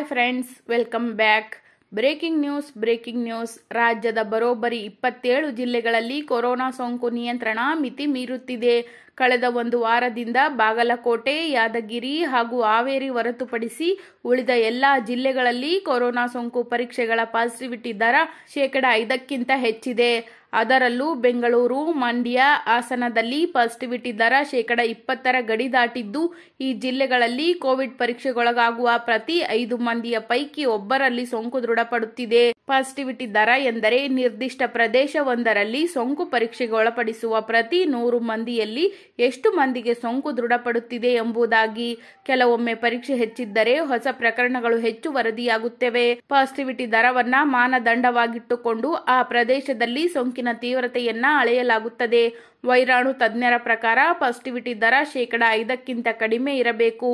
hi friends welcome back breaking news breaking news ರಾಜ್ಯದ ಬರೋಬ್ಬರಿ ಇಪ್ಪತ್ತೇಳು ಜಿಲ್ಲೆಗಳಲ್ಲಿ ಕೊರೋನಾ ಸೋಂಕು ನಿಯಂತ್ರಣ ಮಿತಿ ಮೀರುತ್ತಿದೆ ಕಳೆದ ಒಂದು ವಾರದಿಂದ ಬಾಗಲಕೋಟೆ ಯಾದಗಿರಿ ಹಾಗೂ ಹಾವೇರಿ ಹೊರತುಪಡಿಸಿ ಉಳಿದ ಎಲ್ಲ ಜಿಲ್ಲೆಗಳಲ್ಲಿ ಕೊರೋನಾ ಸೋಂಕು ಪರೀಕ್ಷೆಗಳ ಪಾಸಿಟಿವಿಟಿ ದರ ಶೇಕಡ ಐದಕ್ಕಿಂತ ಹೆಚ್ಚಿದೆ ಅದರಲ್ಲೂ ಬೆಂಗಳೂರು ಮಂಡ್ಯ ಹಾಸನದಲ್ಲಿ ಪಾಸಿಟಿವಿಟಿ ದರ ಶೇಕಡ ಇಪ್ಪತ್ತರ ಗಡಿ ದಾಟಿದ್ದು ಈ ಜಿಲ್ಲೆಗಳಲ್ಲಿ ಕೋವಿಡ್ ಪರೀಕ್ಷೆಗೊಳಗಾಗುವ ಪ್ರತಿ ಐದು ಮಂದಿಯ ಪೈಕಿ ಒಬ್ಬರಲ್ಲಿ ಸೋಂಕು ದೃಢಪಡುತ್ತಿದೆ ಪಾಸಿಟಿವಿಟಿ ದರ ಎಂದರೆ ನಿರ್ದಿಷ್ಟ ಪ್ರದೇಶವೊಂದರಲ್ಲಿ ಸೋಂಕು ಪರೀಕ್ಷೆಗೆ ಒಳಪಡಿಸುವ ಪ್ರತಿ ನೂರು ಮಂದಿಯಲ್ಲಿ ಎಷ್ಟು ಮಂದಿಗೆ ಸೋಂಕು ದೃಢಪಡುತ್ತಿದೆ ಎಂಬುದಾಗಿ ಕೆಲವೊಮ್ಮೆ ಪರೀಕ್ಷೆ ಹೆಚ್ಚಿದ್ದರೆ ಹೊಸ ಪ್ರಕರಣಗಳು ಹೆಚ್ಚು ವರದಿಯಾಗುತ್ತವೆ ಪಾಸಿಟಿವಿಟಿ ದರವನ್ನ ಮಾನದಂಡವಾಗಿಟ್ಟುಕೊಂಡು ಆ ಪ್ರದೇಶದಲ್ಲಿ ಸೋಂಕು ಸೋಂಕಿನ ತೀವ್ರತೆಯನ್ನ ಅಳೆಯಲಾಗುತ್ತದೆ ವೈರಾಣು ತಜ್ಞರ ಪ್ರಕಾರ ಪಾಸಿಟಿವಿಟಿ ದರ ಶೇಕಡ ಐದಕ್ಕಿಂತ ಕಡಿಮೆ ಇರಬೇಕು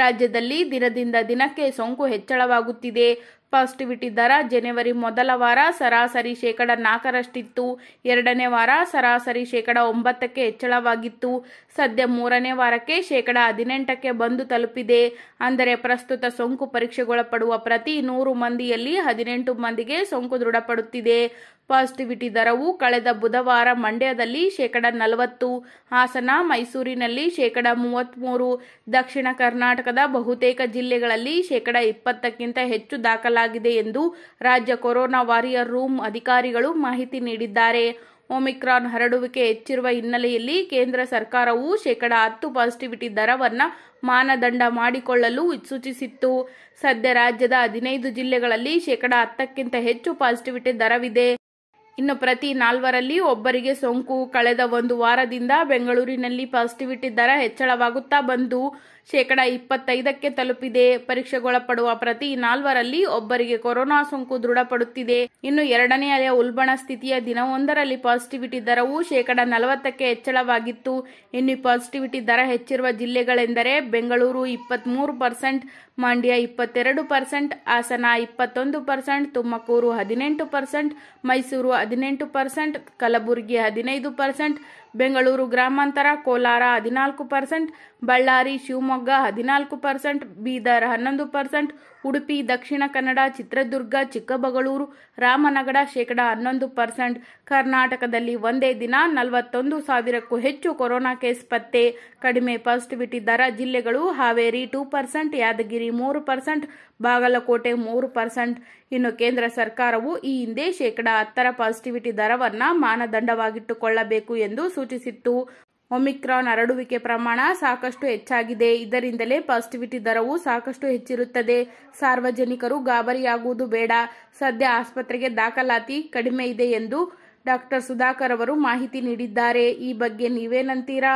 ರಾಜ್ಯದಲ್ಲಿ ದಿನದಿಂದ ದಿನಕ್ಕೆ ಸೋಂಕು ಹೆಚ್ಚಳವಾಗುತ್ತಿದೆ ಪಾಸಿಟಿವಿಟಿ ದರ ಜನವರಿ ಮೊದಲ ವಾರ ಸರಾಸರಿ ಶೇಕಡ ನಾಲ್ಕರಷ್ಟಿತ್ತು ಎರಡನೇ ವಾರ ಸರಾಸರಿ ಶೇಕಡ ಒಂಬತ್ತಕ್ಕೆ ಹೆಚ್ಚಳವಾಗಿತ್ತು ಸದ್ಯ ಮೂರನೇ ವಾರಕ್ಕೆ ಶೇಕಡ ಹದಿನೆಂಟಕ್ಕೆ ಬಂದು ತಲುಪಿದೆ ಅಂದರೆ ಪ್ರಸ್ತುತ ಸೋಂಕು ಪರೀಕ್ಷೆಗೊಳಪಡುವ ಪ್ರತಿ ನೂರು ಮಂದಿಯಲ್ಲಿ ಹದಿನೆಂಟು ಮಂದಿಗೆ ಸೋಂಕು ದೃಢಪಡುತ್ತಿದೆ ಪಾಸಿಟಿವಿಟಿ ದರವು ಕಳೆದ ಬುಧವಾರ ಮಂಡ್ಯದಲ್ಲಿ ಶೇಕಡ ನಲವತ್ತು ಹಾಸನ ಮೈಸೂರಿನಲ್ಲಿ ಶೇಕಡ ಮೂವತ್ತ್ಮೂರು ದಕ್ಷಿಣ ಕರ್ನಾಟಕದ ಬಹುತೇಕ ಜಿಲ್ಲೆಗಳಲ್ಲಿ ಶೇಕಡ ಇಪ್ಪತ್ತಕ್ಕಿಂತ ಹೆಚ್ಚು ದಾಖಲಾಗಿದೆ ಮಾಡಲಾಗಿದೆ ಎಂದು ರಾಜ್ಯ ಕೊರೋನಾ ವಾರಿಯರ್ ರೂಮ್ ಅಧಿಕಾರಿಗಳು ಮಾಹಿತಿ ನೀಡಿದ್ದಾರೆ ಒಮಿಕ್ರಾನ್ ಹರಡುವಿಕೆ ಹೆಚ್ಚಿರುವ ಹಿನ್ನೆಲೆಯಲ್ಲಿ ಕೇಂದ್ರ ಸರ್ಕಾರವು ಶೇಕಡಾ ಹತ್ತು ಪಾಸಿಟಿವಿಟಿ ದರವನ್ನು ಮಾನದಂಡ ಮಾಡಿಕೊಳ್ಳಲು ಸೂಚಿಸಿತ್ತು ಸದ್ಯ ರಾಜ್ಯದ ಹದಿನೈದು ಜಿಲ್ಲೆಗಳಲ್ಲಿ ಶೇಕಡಾ ಹತ್ತಕ್ಕಿಂತ ಹೆಚ್ಚು ಪಾಸಿಟಿವಿಟಿ ದರವಿದೆ ಇನ್ನು ಪ್ರತಿ ನಾಲ್ವರಲ್ಲಿ ಒಬ್ಬರಿಗೆ ಸೋಂಕು ಕಳೆದ ಒಂದು ವಾರದಿಂದ ಬೆಂಗಳೂರಿನಲ್ಲಿ ಪಾಸಿಟಿವಿಟಿ ದರ ಹೆಚ್ಚಳವಾಗುತ್ತಾ ಬಂದು ಶೇಕಡ ಇಪ್ಪತ್ತೈದಕ್ಕೆ ತಲುಪಿದೆ ಪರೀಕ್ಷೆಗೊಳಪಡುವ ಪ್ರತಿ ನಾಲ್ವರಲ್ಲಿ ಒಬ್ಬರಿಗೆ ಕೊರೋನಾ ಸೋಂಕು ದೃಢಪಡುತ್ತಿದೆ ಇನ್ನು ಎರಡನೇ ಅಲೆಯ ಉಲ್ಬಣ ಸ್ಥಿತಿಯ ದಿನವೊಂದರಲ್ಲಿ ಪಾಸಿಟಿವಿಟಿ ದರವು ಶೇಕಡ ನಲವತ್ತಕ್ಕೆ ಹೆಚ್ಚಳವಾಗಿತ್ತು ಇನ್ನು ಪಾಸಿಟಿವಿಟಿ ದರ ಹೆಚ್ಚಿರುವ ಜಿಲ್ಲೆಗಳೆಂದರೆ ಬೆಂಗಳೂರು ಇಪ್ಪತ್ಮೂರು ಪರ್ಸೆಂಟ್ ಮಂಡ್ಯ ಇಪ್ಪತ್ತೆರಡು ಪರ್ಸೆಂಟ್ ಹಾಸನ ಇಪ್ಪತ್ತೊಂದು ಪರ್ಸೆಂಟ್ ತುಮಕೂರು ಹದಿನೆಂಟು ಪರ್ಸೆಂಟ್ ಮೈಸೂರು ಹದಿನೆಂಟು ಪರ್ಸೆಂಟ್ ಕಲಬುರಗಿ ಹದಿನೈದು ಪರ್ಸೆಂಟ್ ಬೆಂಗಳೂರು ಗ್ರಾಮಾಂತರ ಕೋಲಾರ ಹದಿನಾಲ್ಕು ಪರ್ಸೆಂಟ್ ಬಳ್ಳಾರಿ ಶಿವಮೊಗ್ಗ ಹದಿನಾಲ್ಕು ಪರ್ಸೆಂಟ್ ಬೀದರ್ ಹನ್ನೊಂದು ಪರ್ಸೆಂಟ್ ಉಡುಪಿ ದಕ್ಷಿಣ ಕನ್ನಡ ಚಿತ್ರದುರ್ಗ ಚಿಕ್ಕಬಗಳೂರು ರಾಮನಗರ ಶೇಕಡ ಹನ್ನೊಂದು ಪರ್ಸೆಂಟ್ ಕರ್ನಾಟಕದಲ್ಲಿ ಒಂದೇ ದಿನ ನಲವತ್ತೊಂದು ಸಾವಿರಕ್ಕೂ ಹೆಚ್ಚು ಕೊರೋನಾ ಕೇಸ್ ಪತ್ತೆ ಕಡಿಮೆ ಪಾಸಿಟಿವಿಟಿ ದರ ಜಿಲ್ಲೆಗಳು ಹಾವೇರಿ ಟೂ ಪರ್ಸೆಂಟ್ ಯಾದಗಿರಿ ಮೂರು ಪರ್ಸೆಂಟ್ ಬಾಗಲಕೋಟೆ ಮೂರು ಪರ್ಸೆಂಟ್ ಇನ್ನು ಕೇಂದ್ರ ಸರ್ಕಾರವು ಈ ಹಿಂದೆ ಶೇಕಡಾ ಹತ್ತರ ಪಾಸಿಟಿವಿಟಿ ದರವನ್ನು ಮಾನದಂಡವಾಗಿಟ್ಟುಕೊಳ್ಳಬೇಕು ಎಂದು ಸೂಚಿಸಿತ್ತು ಒಮಿಕ್ರಾನ್ ಹರಡುವಿಕೆ ಪ್ರಮಾಣ ಸಾಕಷ್ಟು ಹೆಚ್ಚಾಗಿದೆ ಇದರಿಂದಲೇ ಪಾಸಿಟಿವಿಟಿ ದರವು ಸಾಕಷ್ಟು ಹೆಚ್ಚಿರುತ್ತದೆ ಸಾರ್ವಜನಿಕರು ಗಾಬರಿಯಾಗುವುದು ಬೇಡ ಸದ್ಯ ಆಸ್ಪತ್ರೆಗೆ ದಾಖಲಾತಿ ಕಡಿಮೆ ಇದೆ ಎಂದು ಡಾಕ್ಟರ್ ಸುಧಾಕರ್ ಅವರು ಮಾಹಿತಿ ನೀಡಿದ್ದಾರೆ ಈ ಬಗ್ಗೆ ನೀವೇನಂತೀರಾ